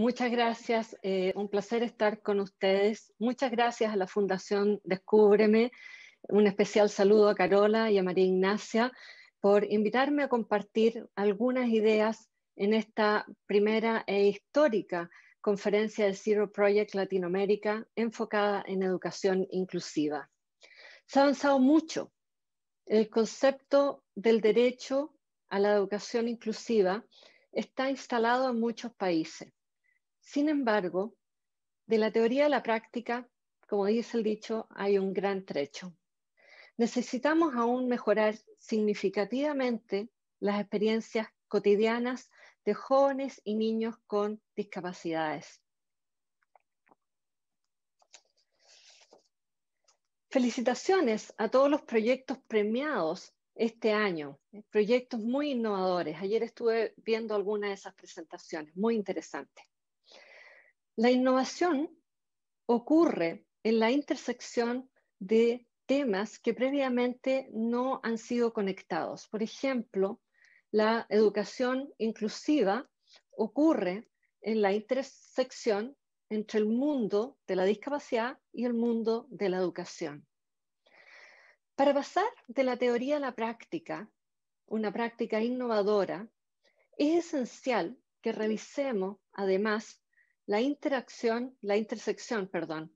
muchas gracias, eh, un placer estar con ustedes. Muchas gracias a la Fundación Descúbreme. Un especial saludo a Carola y a María Ignacia por invitarme a compartir algunas ideas en esta primera e histórica conferencia del Zero Project Latinoamérica enfocada en educación inclusiva. Se ha avanzado mucho. El concepto del derecho a la educación inclusiva está instalado en muchos países. Sin embargo, de la teoría a la práctica, como dice el dicho, hay un gran trecho. Necesitamos aún mejorar significativamente las experiencias cotidianas de jóvenes y niños con discapacidades. Felicitaciones a todos los proyectos premiados este año, proyectos muy innovadores. Ayer estuve viendo algunas de esas presentaciones, muy interesantes. La innovación ocurre en la intersección de temas que previamente no han sido conectados. Por ejemplo, la educación inclusiva ocurre en la intersección entre el mundo de la discapacidad y el mundo de la educación. Para pasar de la teoría a la práctica, una práctica innovadora, es esencial que revisemos además la interacción, la intersección, perdón,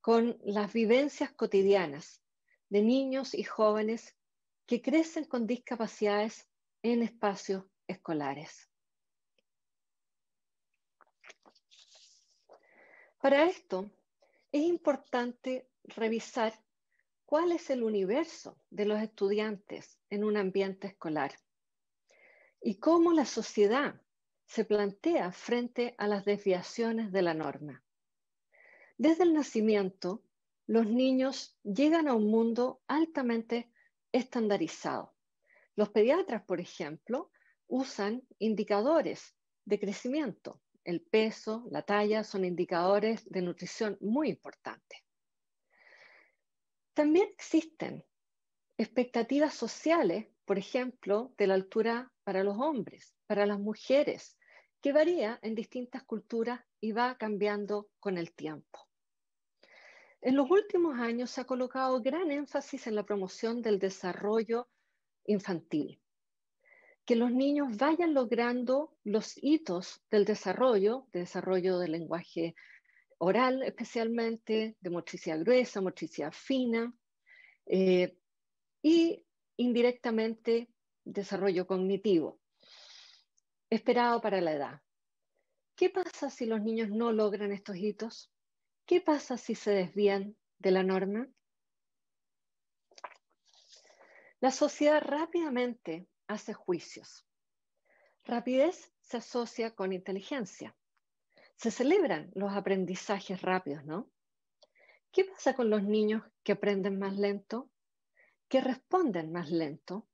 con las vivencias cotidianas de niños y jóvenes que crecen con discapacidades en espacios escolares. Para esto, es importante revisar cuál es el universo de los estudiantes en un ambiente escolar y cómo la sociedad se plantea frente a las desviaciones de la norma. Desde el nacimiento, los niños llegan a un mundo altamente estandarizado. Los pediatras, por ejemplo, usan indicadores de crecimiento. El peso, la talla son indicadores de nutrición muy importantes. También existen expectativas sociales, por ejemplo, de la altura para los hombres, para las mujeres, que varía en distintas culturas y va cambiando con el tiempo. En los últimos años se ha colocado gran énfasis en la promoción del desarrollo infantil, que los niños vayan logrando los hitos del desarrollo, de desarrollo del lenguaje oral especialmente, de motricidad gruesa, motricidad fina, eh, y indirectamente desarrollo cognitivo esperado para la edad. ¿Qué pasa si los niños no logran estos hitos? ¿Qué pasa si se desvían de la norma? La sociedad rápidamente hace juicios. Rapidez se asocia con inteligencia. Se celebran los aprendizajes rápidos, ¿no? ¿Qué pasa con los niños que aprenden más lento, que responden más lento,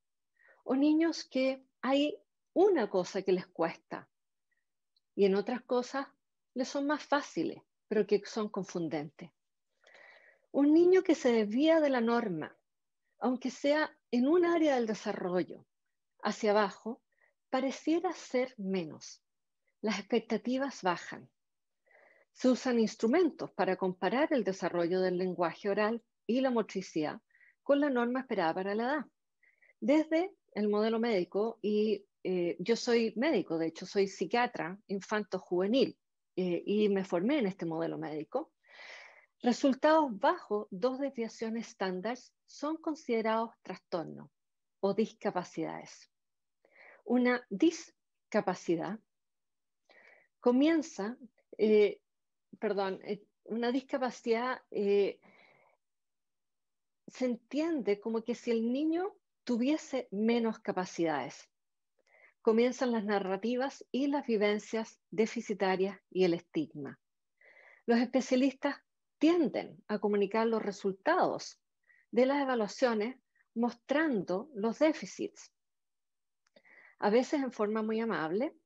o niños que hay una cosa que les cuesta y en otras cosas les son más fáciles, pero que son confundentes. Un niño que se desvía de la norma, aunque sea en un área del desarrollo, hacia abajo, pareciera ser menos. Las expectativas bajan. Se usan instrumentos para comparar el desarrollo del lenguaje oral y la motricidad con la norma esperada para la edad, desde el modelo médico y eh, yo soy médico, de hecho soy psiquiatra infanto-juvenil eh, y me formé en este modelo médico. Resultados bajo dos desviaciones estándar son considerados trastornos o discapacidades. Una discapacidad comienza, eh, perdón, una discapacidad se entiende como que si el niño tuviese menos capacidades comienzan las narrativas y las vivencias deficitarias y el estigma. Los especialistas tienden a comunicar los resultados de las evaluaciones mostrando los déficits, a veces en forma muy amable,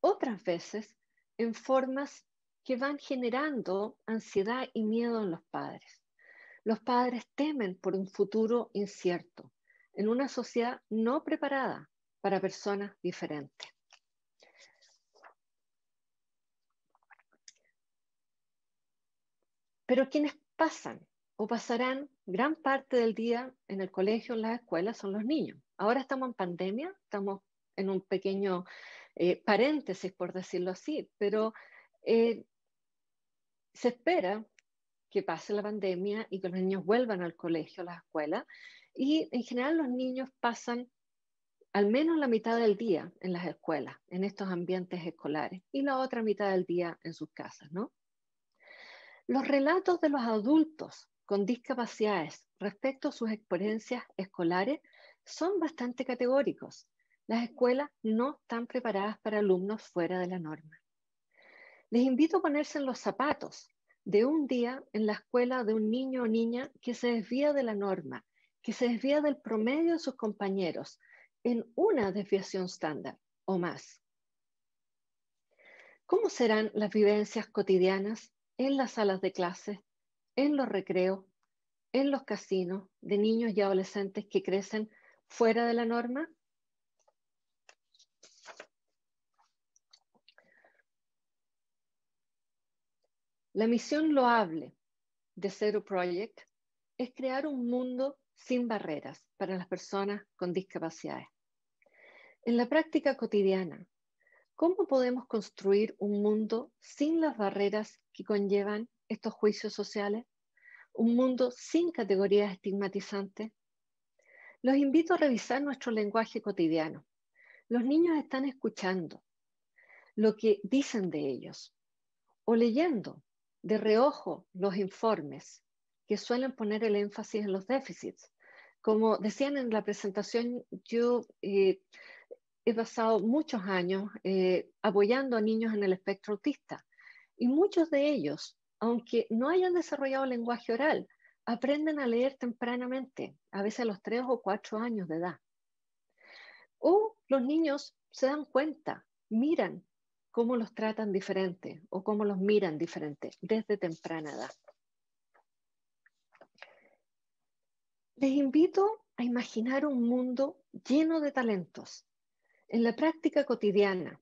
otras veces en formas que van generando ansiedad y miedo en los padres. Los padres temen por un futuro incierto, en una sociedad no preparada para personas diferentes. Pero quienes pasan o pasarán gran parte del día en el colegio, en las escuelas, son los niños. Ahora estamos en pandemia, estamos en un pequeño eh, paréntesis, por decirlo así, pero eh, se espera que pase la pandemia y que los niños vuelvan al colegio, a las escuelas. y en general los niños pasan al menos la mitad del día en las escuelas, en estos ambientes escolares, y la otra mitad del día en sus casas, ¿no? Los relatos de los adultos con discapacidades respecto a sus experiencias escolares son bastante categóricos. Las escuelas no están preparadas para alumnos fuera de la norma. Les invito a ponerse en los zapatos de un día en la escuela de un niño o niña que se desvía de la norma, que se desvía del promedio de sus compañeros, en una desviación estándar o más. ¿Cómo serán las vivencias cotidianas en las salas de clase, en los recreos, en los casinos de niños y adolescentes que crecen fuera de la norma? La misión loable de Zero Project es crear un mundo sin barreras para las personas con discapacidades. En la práctica cotidiana, ¿cómo podemos construir un mundo sin las barreras que conllevan estos juicios sociales? ¿Un mundo sin categorías estigmatizantes? Los invito a revisar nuestro lenguaje cotidiano. Los niños están escuchando lo que dicen de ellos o leyendo de reojo los informes que suelen poner el énfasis en los déficits. Como decían en la presentación, yo eh, he pasado muchos años eh, apoyando a niños en el espectro autista y muchos de ellos, aunque no hayan desarrollado lenguaje oral, aprenden a leer tempranamente, a veces a los tres o cuatro años de edad. O los niños se dan cuenta, miran cómo los tratan diferente o cómo los miran diferente desde temprana edad. Les invito a imaginar un mundo lleno de talentos, en la práctica cotidiana,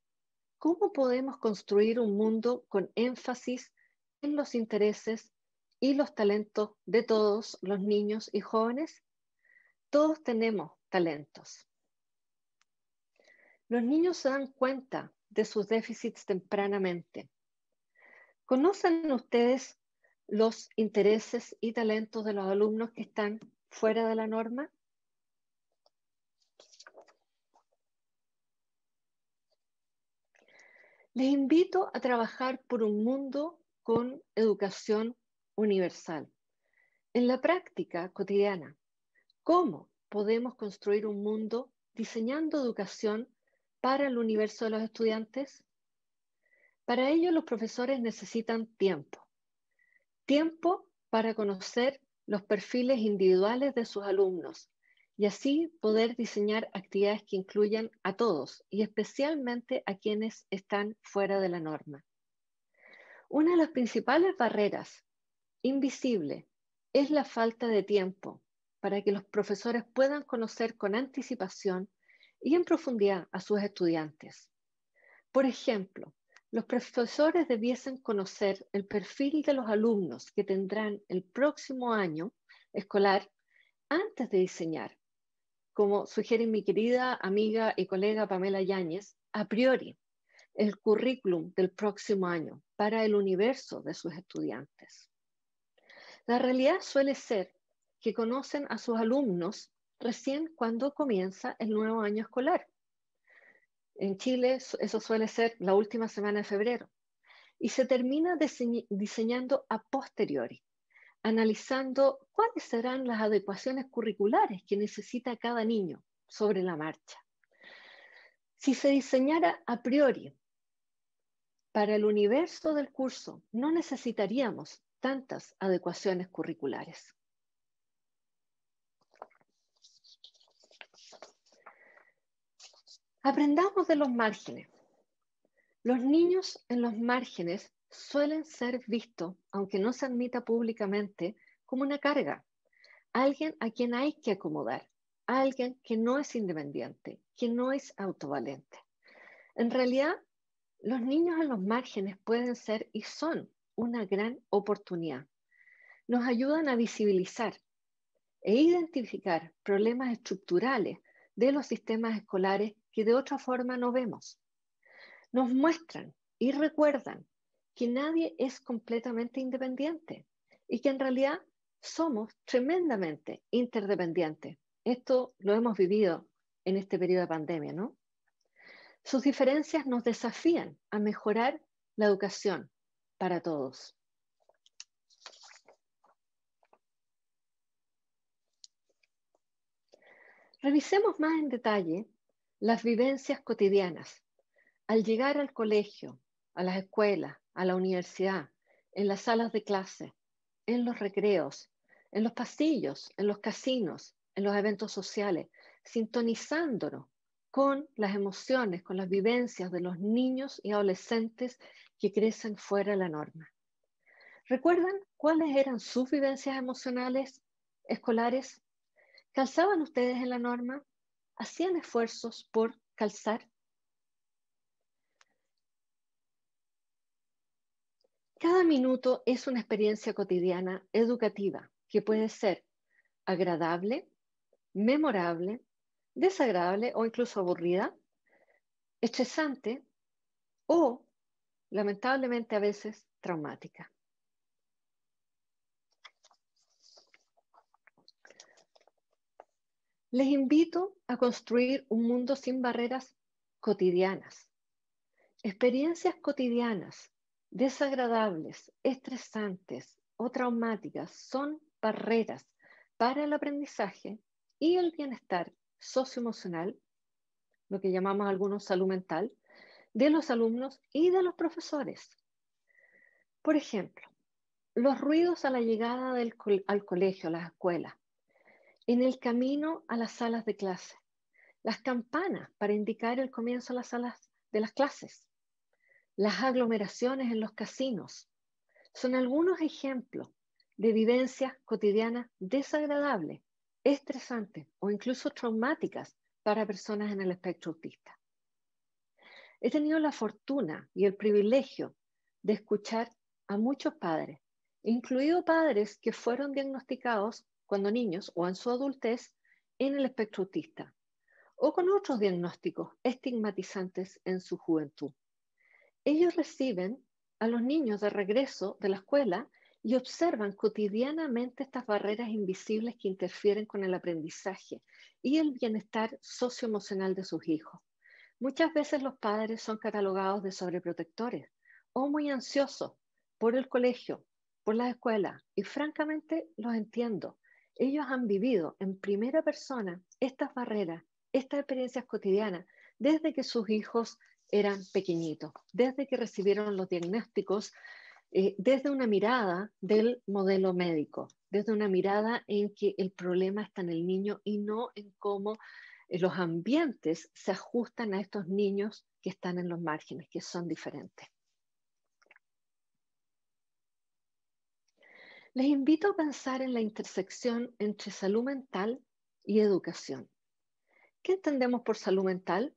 ¿cómo podemos construir un mundo con énfasis en los intereses y los talentos de todos los niños y jóvenes? Todos tenemos talentos. Los niños se dan cuenta de sus déficits tempranamente. ¿Conocen ustedes los intereses y talentos de los alumnos que están fuera de la norma? Les invito a trabajar por un mundo con educación universal. En la práctica cotidiana, ¿cómo podemos construir un mundo diseñando educación para el universo de los estudiantes? Para ello, los profesores necesitan tiempo. Tiempo para conocer los perfiles individuales de sus alumnos y así poder diseñar actividades que incluyan a todos y especialmente a quienes están fuera de la norma. Una de las principales barreras invisible es la falta de tiempo para que los profesores puedan conocer con anticipación y en profundidad a sus estudiantes. Por ejemplo, los profesores debiesen conocer el perfil de los alumnos que tendrán el próximo año escolar antes de diseñar como sugiere mi querida amiga y colega Pamela Yáñez, a priori el currículum del próximo año para el universo de sus estudiantes. La realidad suele ser que conocen a sus alumnos recién cuando comienza el nuevo año escolar. En Chile eso suele ser la última semana de febrero y se termina diseñando a posteriori analizando cuáles serán las adecuaciones curriculares que necesita cada niño sobre la marcha. Si se diseñara a priori para el universo del curso, no necesitaríamos tantas adecuaciones curriculares. Aprendamos de los márgenes. Los niños en los márgenes suelen ser vistos, aunque no se admita públicamente, como una carga. Alguien a quien hay que acomodar, alguien que no es independiente, que no es autovalente. En realidad, los niños en los márgenes pueden ser y son una gran oportunidad. Nos ayudan a visibilizar e identificar problemas estructurales de los sistemas escolares que de otra forma no vemos. Nos muestran y recuerdan que nadie es completamente independiente y que en realidad somos tremendamente interdependientes. Esto lo hemos vivido en este periodo de pandemia, ¿no? Sus diferencias nos desafían a mejorar la educación para todos. Revisemos más en detalle las vivencias cotidianas al llegar al colegio, a las escuelas, a la universidad, en las salas de clase, en los recreos, en los pasillos, en los casinos, en los eventos sociales, sintonizándonos con las emociones, con las vivencias de los niños y adolescentes que crecen fuera de la norma. ¿Recuerdan cuáles eran sus vivencias emocionales escolares? ¿Calzaban ustedes en la norma? ¿Hacían esfuerzos por calzar? Cada minuto es una experiencia cotidiana educativa que puede ser agradable, memorable, desagradable o incluso aburrida, estresante o, lamentablemente a veces, traumática. Les invito a construir un mundo sin barreras cotidianas, experiencias cotidianas desagradables, estresantes o traumáticas son barreras para el aprendizaje y el bienestar socioemocional, lo que llamamos algunos salud mental, de los alumnos y de los profesores. Por ejemplo, los ruidos a la llegada al colegio, a la escuela, en el camino a las salas de clase, las campanas para indicar el comienzo a las salas de las clases, las aglomeraciones en los casinos. Son algunos ejemplos de vivencias cotidianas desagradables, estresantes o incluso traumáticas para personas en el espectro autista. He tenido la fortuna y el privilegio de escuchar a muchos padres, incluidos padres que fueron diagnosticados cuando niños o en su adultez en el espectro autista o con otros diagnósticos estigmatizantes en su juventud. Ellos reciben a los niños de regreso de la escuela y observan cotidianamente estas barreras invisibles que interfieren con el aprendizaje y el bienestar socioemocional de sus hijos. Muchas veces los padres son catalogados de sobreprotectores o muy ansiosos por el colegio, por la escuela. y francamente los entiendo. Ellos han vivido en primera persona estas barreras, estas experiencias cotidianas, desde que sus hijos eran pequeñitos, desde que recibieron los diagnósticos, eh, desde una mirada del modelo médico, desde una mirada en que el problema está en el niño y no en cómo eh, los ambientes se ajustan a estos niños que están en los márgenes, que son diferentes. Les invito a pensar en la intersección entre salud mental y educación. ¿Qué entendemos por salud mental?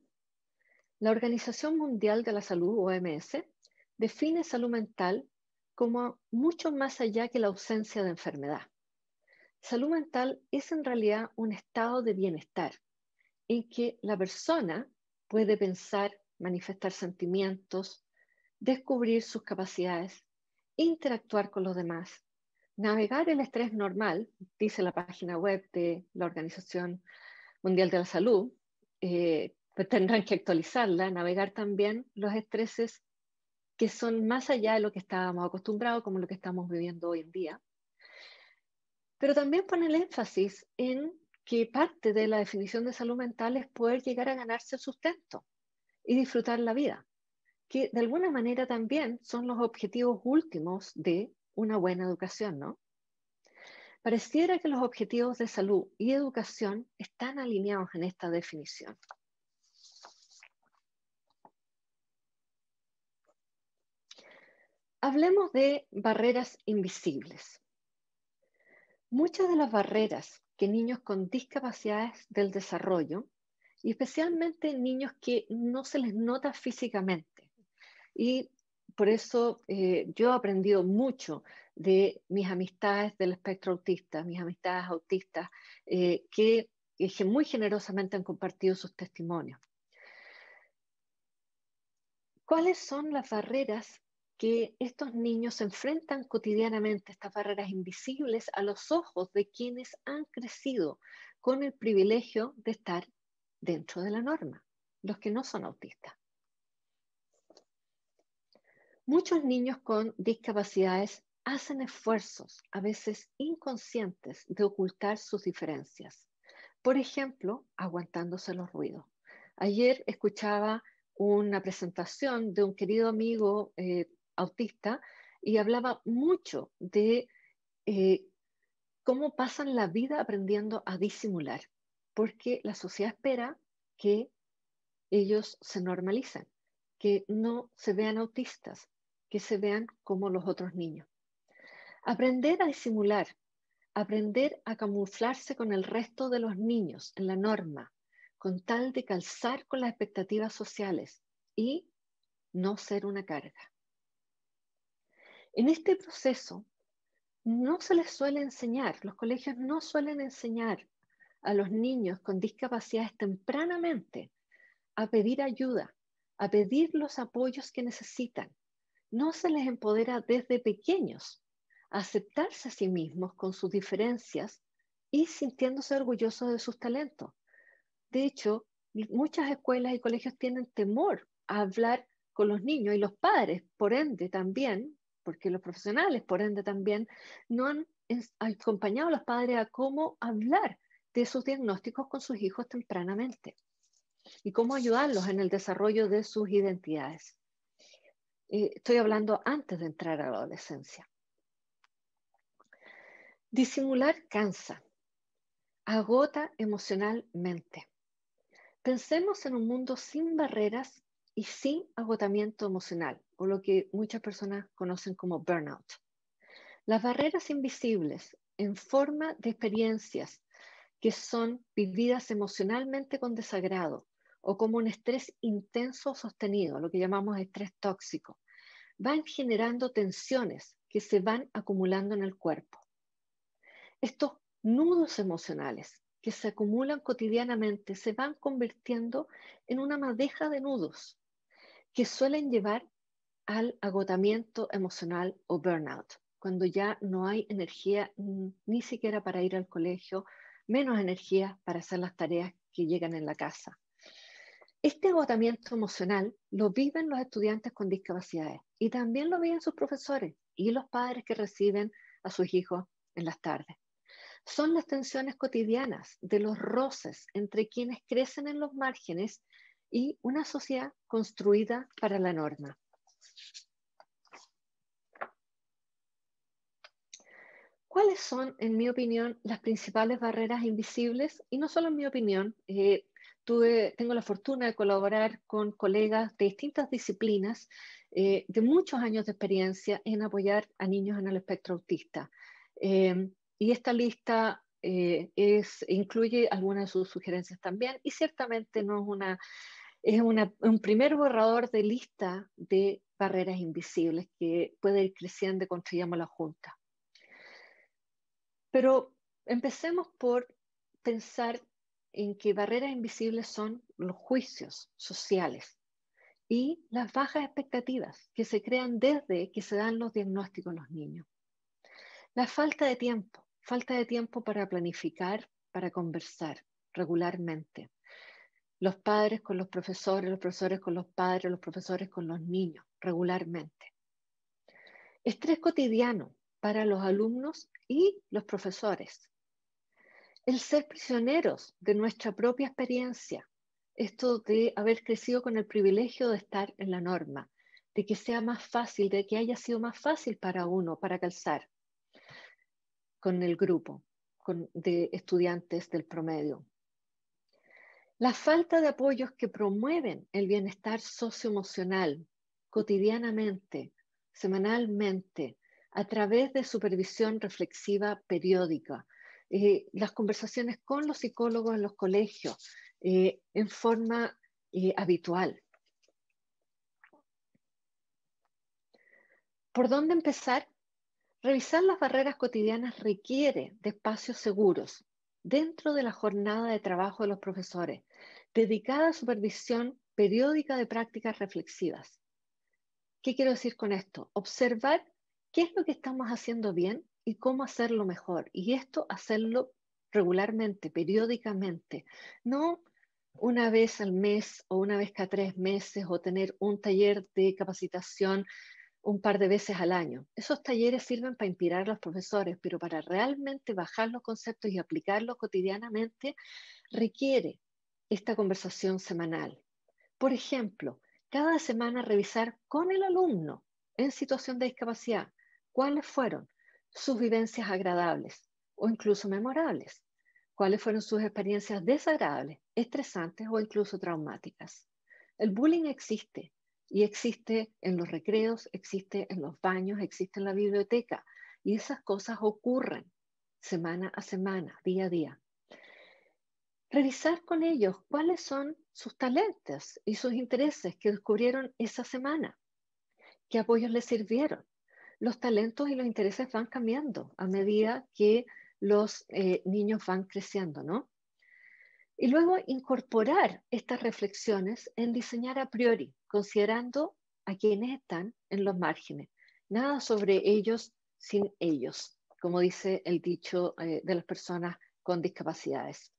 La Organización Mundial de la Salud, OMS, define salud mental como mucho más allá que la ausencia de enfermedad. Salud mental es en realidad un estado de bienestar en que la persona puede pensar, manifestar sentimientos, descubrir sus capacidades, interactuar con los demás, navegar el estrés normal, dice la página web de la Organización Mundial de la Salud, eh, pues tendrán que actualizarla, navegar también los estreses que son más allá de lo que estábamos acostumbrados, como lo que estamos viviendo hoy en día. Pero también pone el énfasis en que parte de la definición de salud mental es poder llegar a ganarse el sustento y disfrutar la vida, que de alguna manera también son los objetivos últimos de una buena educación, ¿no? Pareciera que los objetivos de salud y educación están alineados en esta definición. Hablemos de barreras invisibles. Muchas de las barreras que niños con discapacidades del desarrollo, y especialmente niños que no se les nota físicamente, y por eso eh, yo he aprendido mucho de mis amistades del espectro autista, mis amistades autistas, eh, que, eh, que muy generosamente han compartido sus testimonios. ¿Cuáles son las barreras que estos niños se enfrentan cotidianamente, estas barreras invisibles, a los ojos de quienes han crecido con el privilegio de estar dentro de la norma, los que no son autistas. Muchos niños con discapacidades hacen esfuerzos, a veces inconscientes, de ocultar sus diferencias. Por ejemplo, aguantándose los ruidos. Ayer escuchaba una presentación de un querido amigo eh, autista y hablaba mucho de eh, cómo pasan la vida aprendiendo a disimular, porque la sociedad espera que ellos se normalicen, que no se vean autistas, que se vean como los otros niños. Aprender a disimular, aprender a camuflarse con el resto de los niños en la norma, con tal de calzar con las expectativas sociales y no ser una carga. En este proceso no se les suele enseñar, los colegios no suelen enseñar a los niños con discapacidades tempranamente a pedir ayuda, a pedir los apoyos que necesitan. No se les empodera desde pequeños a aceptarse a sí mismos con sus diferencias y sintiéndose orgullosos de sus talentos. De hecho, muchas escuelas y colegios tienen temor a hablar con los niños y los padres, por ende también porque los profesionales, por ende, también no han acompañado a los padres a cómo hablar de sus diagnósticos con sus hijos tempranamente y cómo ayudarlos en el desarrollo de sus identidades. Eh, estoy hablando antes de entrar a la adolescencia. Disimular cansa, agota emocionalmente. Pensemos en un mundo sin barreras y sin agotamiento emocional o lo que muchas personas conocen como burnout. Las barreras invisibles en forma de experiencias que son vividas emocionalmente con desagrado o como un estrés intenso sostenido, lo que llamamos estrés tóxico, van generando tensiones que se van acumulando en el cuerpo. Estos nudos emocionales que se acumulan cotidianamente se van convirtiendo en una madeja de nudos que suelen llevar al agotamiento emocional o burnout, cuando ya no hay energía ni siquiera para ir al colegio, menos energía para hacer las tareas que llegan en la casa. Este agotamiento emocional lo viven los estudiantes con discapacidades y también lo viven sus profesores y los padres que reciben a sus hijos en las tardes. Son las tensiones cotidianas de los roces entre quienes crecen en los márgenes y una sociedad construida para la norma. ¿Cuáles son, en mi opinión, las principales barreras invisibles? Y no solo en mi opinión, eh, tengo la fortuna de colaborar con colegas de distintas disciplinas, eh, de muchos años de experiencia en apoyar a niños en el espectro autista. Em, y esta lista eh, incluye algunas de sus sugerencias también, y ciertamente no es una es un primer borrador de lista de barreras invisibles que puede ir creciendo y la Junta. Pero empecemos por pensar en que barreras invisibles son los juicios sociales y las bajas expectativas que se crean desde que se dan los diagnósticos en los niños. La falta de tiempo, falta de tiempo para planificar, para conversar regularmente los padres con los profesores, los profesores con los padres, los profesores con los niños, regularmente. Estrés cotidiano para los alumnos y los profesores. El ser prisioneros de nuestra propia experiencia, esto de haber crecido con el privilegio de estar en la norma, de que sea más fácil, de que haya sido más fácil para uno, para calzar con el grupo de estudiantes del promedio, la falta de apoyos que promueven el bienestar socioemocional cotidianamente, semanalmente, a través de supervisión reflexiva periódica, eh, las conversaciones con los psicólogos en los colegios eh, en forma eh, habitual. ¿Por dónde empezar? Revisar las barreras cotidianas requiere de espacios seguros, dentro de la jornada de trabajo de los profesores, dedicada a supervisión periódica de prácticas reflexivas. ¿Qué quiero decir con esto? Observar qué es lo que estamos haciendo bien y cómo hacerlo mejor. Y esto hacerlo regularmente, periódicamente. No una vez al mes o una vez cada tres meses o tener un taller de capacitación un par de veces al año. Esos talleres sirven para inspirar a los profesores, pero para realmente bajar los conceptos y aplicarlos cotidianamente requiere esta conversación semanal. Por ejemplo, cada semana revisar con el alumno en situación de discapacidad cuáles fueron sus vivencias agradables o incluso memorables, cuáles fueron sus experiencias desagradables, estresantes o incluso traumáticas. El bullying existe, y existe en los recreos, existe en los baños, existe en la biblioteca. Y esas cosas ocurren semana a semana, día a día. Revisar con ellos cuáles son sus talentos y sus intereses que descubrieron esa semana, qué apoyos les sirvieron. Los talentos y los intereses van cambiando a medida que los eh, niños van creciendo, ¿no? Y luego incorporar estas reflexiones en diseñar a priori, considerando a quienes están en los márgenes. Nada sobre ellos sin ellos, como dice el dicho eh, de las personas con discapacidades.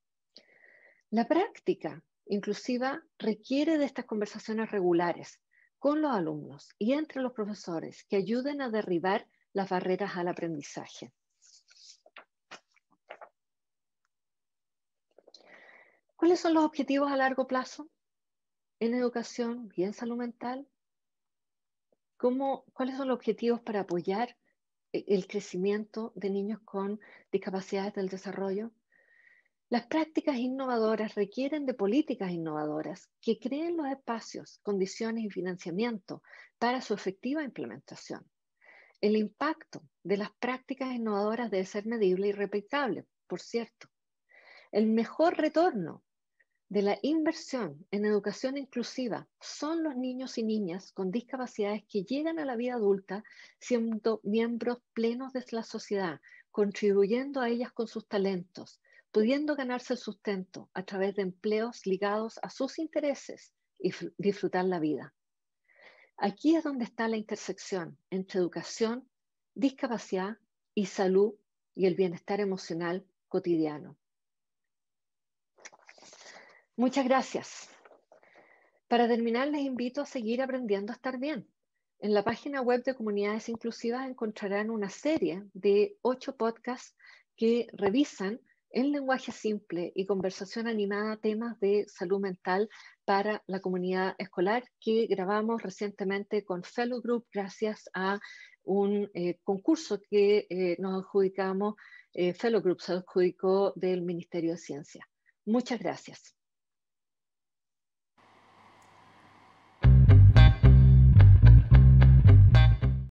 La práctica inclusiva requiere de estas conversaciones regulares con los alumnos y entre los profesores que ayuden a derribar las barreras al aprendizaje. ¿Cuáles son los objetivos a largo plazo en educación y en salud mental? ¿Cómo, ¿Cuáles son los objetivos para apoyar eh, el crecimiento de niños con discapacidades del desarrollo? Las prácticas innovadoras requieren de políticas innovadoras que creen los espacios, condiciones y financiamiento para su efectiva implementación. El impacto de las prácticas innovadoras debe ser medible y replicable, por cierto. El mejor retorno de la inversión en educación inclusiva son los niños y niñas con discapacidades que llegan a la vida adulta siendo miembros plenos de la sociedad, contribuyendo a ellas con sus talentos, pudiendo ganarse el sustento a través de empleos ligados a sus intereses y disfrutar la vida. Aquí es donde está la intersección entre educación, discapacidad y salud y el bienestar emocional cotidiano. Muchas gracias. Para terminar, les invito a seguir aprendiendo a estar bien. En la página web de Comunidades Inclusivas encontrarán una serie de ocho podcasts que revisan en lenguaje simple y conversación animada temas de salud mental para la comunidad escolar que grabamos recientemente con Fellow Group gracias a un eh, concurso que eh, nos adjudicamos, eh, Fellow Group se adjudicó del Ministerio de Ciencia. Muchas gracias.